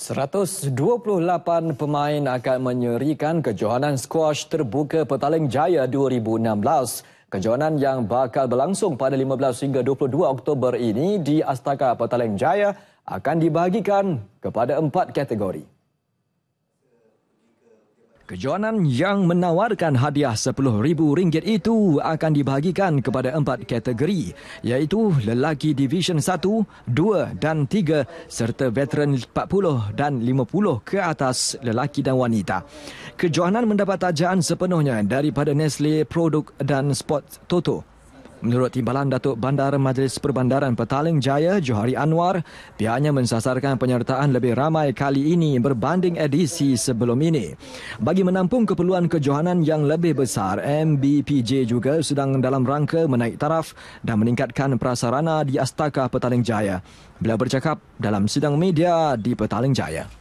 128 pemain akan menyerikan kejohanan squash terbuka Petaling Jaya 2016. Kejohanan yang bakal berlangsung pada 15 hingga 22 Oktober ini di Astaka Petaling Jaya akan dibahagikan kepada empat kategori. Kejohanan yang menawarkan hadiah RM10,000 itu akan dibahagikan kepada empat kategori iaitu lelaki Division 1, 2 dan 3 serta veteran 40 dan 50 ke atas lelaki dan wanita. Kejohanan mendapat tajaan sepenuhnya daripada Nestle produk dan Sport Toto. Menurut Timbalan Datuk Bandar Majlis Perbandaran Petaling Jaya Johari Anwar, pihaknya mensasarkan penyertaan lebih ramai kali ini berbanding edisi sebelum ini. Bagi menampung keperluan kejohanan yang lebih besar, MBPJ juga sedang dalam rangka menaik taraf dan meningkatkan prasarana di Astaka Petaling Jaya. Beliau bercakap dalam sidang media di Petaling Jaya.